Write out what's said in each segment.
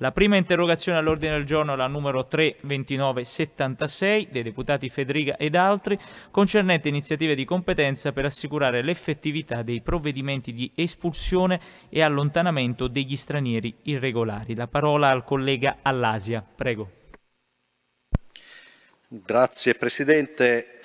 La prima interrogazione all'ordine del giorno, la numero 32976 dei deputati Federica ed altri, concernente iniziative di competenza per assicurare l'effettività dei provvedimenti di espulsione e allontanamento degli stranieri irregolari. La parola al collega Allasia. Prego. Grazie Presidente,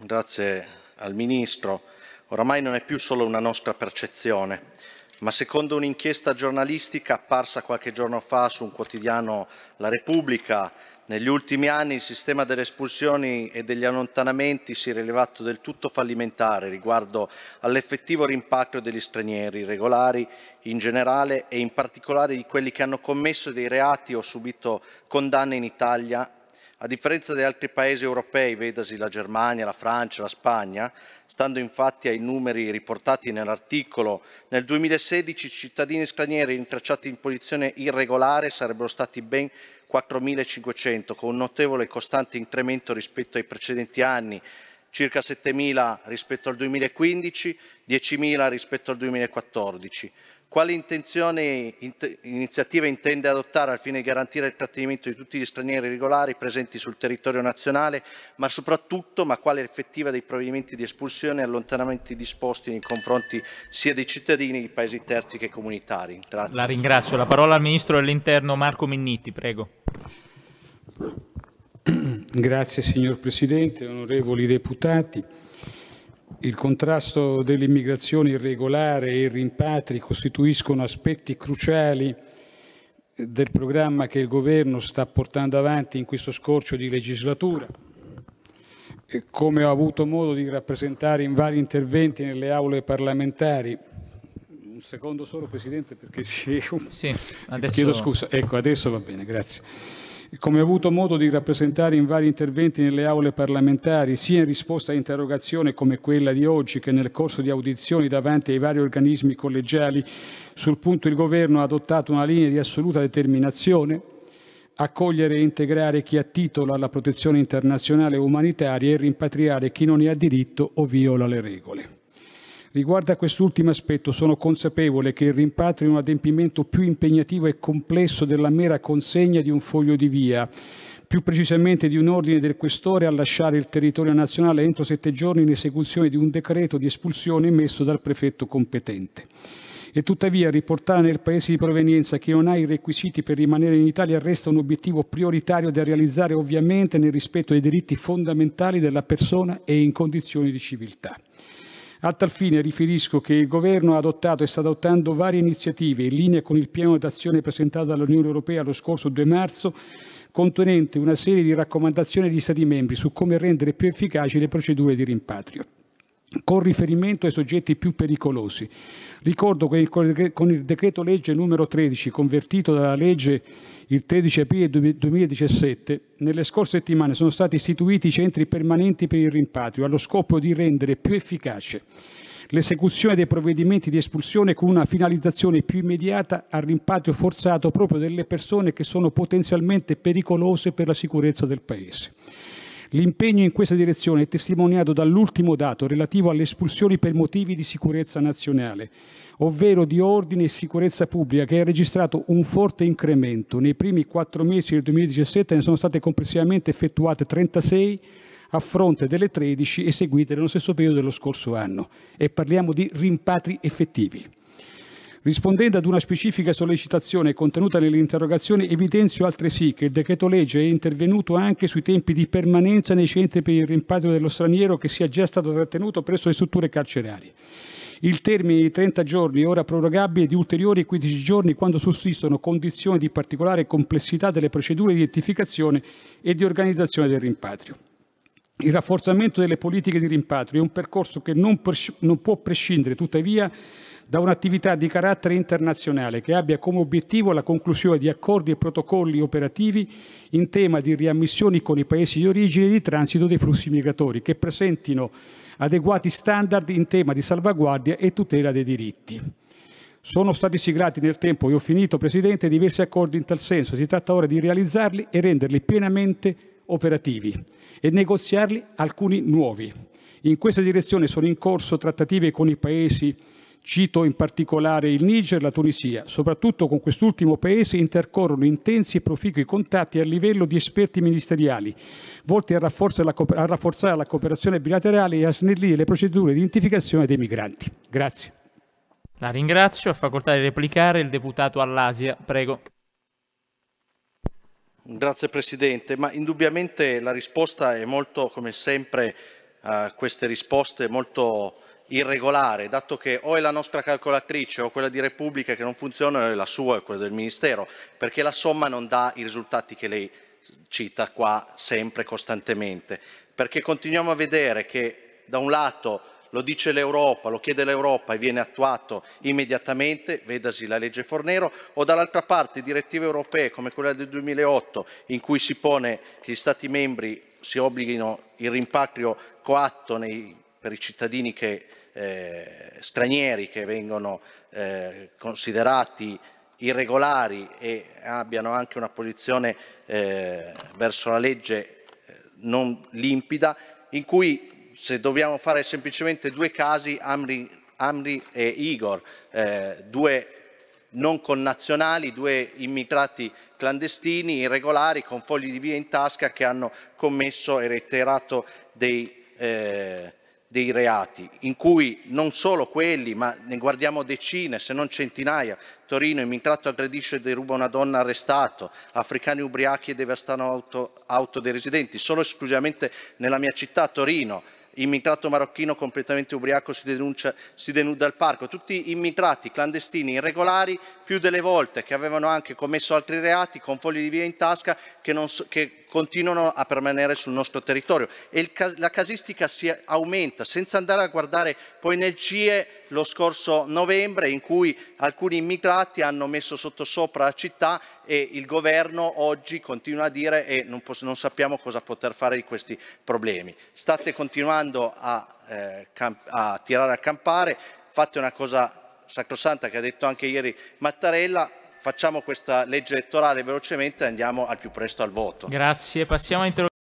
grazie al Ministro. Oramai non è più solo una nostra percezione, ma secondo un'inchiesta giornalistica apparsa qualche giorno fa su un quotidiano La Repubblica, negli ultimi anni il sistema delle espulsioni e degli allontanamenti si è rilevato del tutto fallimentare riguardo all'effettivo rimpatrio degli stranieri regolari in generale e in particolare di quelli che hanno commesso dei reati o subito condanne in Italia a differenza di altri paesi europei, vedasi la Germania, la Francia, la Spagna, stando infatti ai numeri riportati nell'articolo, nel 2016 i cittadini stranieri rintracciati in posizione irregolare sarebbero stati ben 4.500, con un notevole e costante incremento rispetto ai precedenti anni, circa 7.000 rispetto al 2015, 10.000 rispetto al 2014. Quali intenzioni, iniziative intende adottare al fine di garantire il trattenimento di tutti gli stranieri regolari presenti sul territorio nazionale, ma soprattutto ma quale effettiva dei provvedimenti di espulsione e allontanamenti disposti nei confronti sia dei cittadini di paesi terzi che comunitari? Grazie. La ringrazio. La parola al Ministro dell'Interno Marco Minniti, prego. Grazie signor Presidente, onorevoli deputati. Il contrasto dell'immigrazione irregolare e i rimpatri costituiscono aspetti cruciali del programma che il Governo sta portando avanti in questo scorcio di legislatura. Come ho avuto modo di rappresentare in vari interventi nelle aule parlamentari, un secondo solo Presidente perché si... Sì, adesso... Chiedo scusa, ecco adesso va bene, grazie. Come ho avuto modo di rappresentare in vari interventi nelle aule parlamentari, sia in risposta a interrogazioni come quella di oggi che nel corso di audizioni davanti ai vari organismi collegiali, sul punto il Governo ha adottato una linea di assoluta determinazione, accogliere e integrare chi ha titolo alla protezione internazionale umanitaria e rimpatriare chi non ne ha diritto o viola le regole. Riguardo a quest'ultimo aspetto sono consapevole che il rimpatrio è un adempimento più impegnativo e complesso della mera consegna di un foglio di via, più precisamente di un ordine del questore a lasciare il territorio nazionale entro sette giorni in esecuzione di un decreto di espulsione emesso dal prefetto competente. E tuttavia riportare nel paese di provenienza chi non ha i requisiti per rimanere in Italia resta un obiettivo prioritario da realizzare ovviamente nel rispetto dei diritti fondamentali della persona e in condizioni di civiltà. A tal fine riferisco che il Governo ha adottato e sta adottando varie iniziative in linea con il piano d'azione presentato dall'Unione Europea lo scorso 2 marzo, contenente una serie di raccomandazioni agli Stati membri su come rendere più efficaci le procedure di rimpatrio con riferimento ai soggetti più pericolosi. Ricordo che con il decreto legge numero 13, convertito dalla legge il 13 aprile 2017, nelle scorse settimane sono stati istituiti centri permanenti per il rimpatrio allo scopo di rendere più efficace l'esecuzione dei provvedimenti di espulsione con una finalizzazione più immediata al rimpatrio forzato proprio delle persone che sono potenzialmente pericolose per la sicurezza del Paese. L'impegno in questa direzione è testimoniato dall'ultimo dato relativo alle espulsioni per motivi di sicurezza nazionale, ovvero di ordine e sicurezza pubblica, che ha registrato un forte incremento. Nei primi quattro mesi del 2017 ne sono state complessivamente effettuate 36 a fronte delle 13 eseguite nello stesso periodo dello scorso anno e parliamo di rimpatri effettivi. Rispondendo ad una specifica sollecitazione contenuta nell'interrogazione, evidenzio altresì che il decreto-legge è intervenuto anche sui tempi di permanenza nei centri per il rimpatrio dello straniero che sia già stato trattenuto presso le strutture carcerarie. Il termine di 30 giorni è ora prorogabile di ulteriori 15 giorni quando sussistono condizioni di particolare complessità delle procedure di identificazione e di organizzazione del rimpatrio. Il rafforzamento delle politiche di rimpatrio è un percorso che non, pres- non può prescindere tuttavia da un'attività di carattere internazionale che abbia come obiettivo la conclusione di accordi e protocolli operativi in tema di riammissioni con i paesi di origine e di transito dei flussi migratori che presentino adeguati standard in tema di salvaguardia e tutela dei diritti. Sono stati siglati nel tempo, e ho finito Presidente, diversi accordi in tal senso. Si tratta ora di realizzarli e renderli pienamente operativi e negoziarli alcuni nuovi. In questa direzione sono in corso trattative con i paesi Cito in particolare il Niger e la Tunisia. Soprattutto con quest'ultimo paese intercorrono intensi e proficui contatti a livello di esperti ministeriali, volti a rafforzare la cooperazione bilaterale e a snellire le procedure di identificazione dei migranti. Grazie. La ringrazio. A facoltà di replicare il deputato all'Asia. Prego. Grazie Presidente, ma indubbiamente la risposta è molto, come sempre, eh, queste risposte molto irregolari, dato che o è la nostra calcolatrice o quella di Repubblica che non funziona, o è la sua e quella del Ministero, perché la somma non dà i risultati che lei cita qua sempre costantemente, perché continuiamo a vedere che da un lato lo dice l'Europa, lo chiede l'Europa e viene attuato immediatamente, vedasi la legge Fornero, o dall'altra parte direttive europee come quella del 2008 in cui si pone che gli Stati membri si obblighino il rimpatrio coatto nei, per i cittadini che, eh, stranieri che vengono eh, considerati irregolari e abbiano anche una posizione eh, verso la legge eh, non limpida, in cui se dobbiamo fare semplicemente due casi, Amri, Amri e Igor, eh, due non connazionali, due immigrati clandestini, irregolari, con fogli di via in tasca che hanno commesso e reiterato dei, eh, dei reati, in cui non solo quelli, ma ne guardiamo decine, se non centinaia. Torino, immigrato aggredisce e deruba una donna arrestato, africani ubriachi e devastano auto, auto dei residenti. Solo esclusivamente nella mia città, Torino, immigrato marocchino completamente ubriaco si, denuncia, si denuda al parco, tutti immigrati clandestini irregolari più delle volte che avevano anche commesso altri reati con fogli di via in tasca che, non, che continuano a permanere sul nostro territorio e il, la casistica si aumenta senza andare a guardare poi nel CIE lo scorso novembre in cui alcuni immigrati hanno messo sottosopra la città e il governo oggi continua a dire e non, non, sappiamo cosa poter fare di questi problemi. State continuando a, eh, a tirare a campare, fate una cosa sacrosanta che ha detto anche ieri Mattarella, facciamo questa legge elettorale velocemente e andiamo al più presto al voto. Grazie, passiamo a interrogazioni.